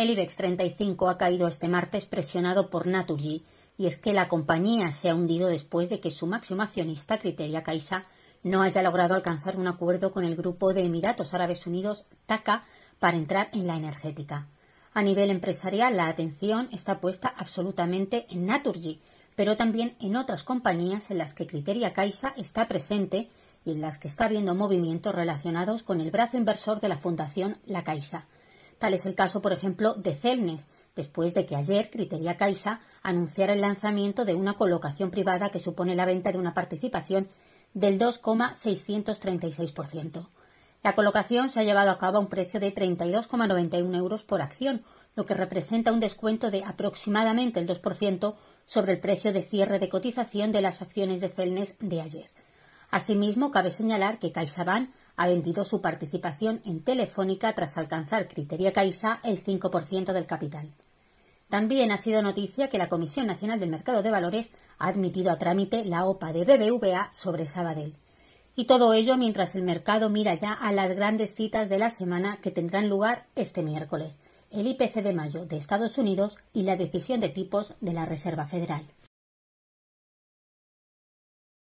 El IBEX 35 ha caído este martes presionado por Naturgy, y es que la compañía se ha hundido después de que su máximo accionista, Criteria Caixa, no haya logrado alcanzar un acuerdo con el grupo de Emiratos Árabes Unidos, TACA, para entrar en la energética. A nivel empresarial, la atención está puesta absolutamente en Naturgy, pero también en otras compañías en las que Criteria Caixa está presente y en las que está habiendo movimientos relacionados con el brazo inversor de la Fundación La Caixa. Tal es el caso, por ejemplo, de Celnes, después de que ayer Criteria Caixa anunciara el lanzamiento de una colocación privada que supone la venta de una participación del 2,636%. La colocación se ha llevado a cabo a un precio de 32,91 euros por acción, lo que representa un descuento de aproximadamente el 2% sobre el precio de cierre de cotización de las acciones de Celnes de ayer. Asimismo, cabe señalar que CaixaBank ha vendido su participación en Telefónica tras alcanzar criteria Caixa el 5% del capital. También ha sido noticia que la Comisión Nacional del Mercado de Valores ha admitido a trámite la OPA de BBVA sobre Sabadell. Y todo ello mientras el mercado mira ya a las grandes citas de la semana que tendrán lugar este miércoles, el IPC de mayo de Estados Unidos y la decisión de tipos de la Reserva Federal.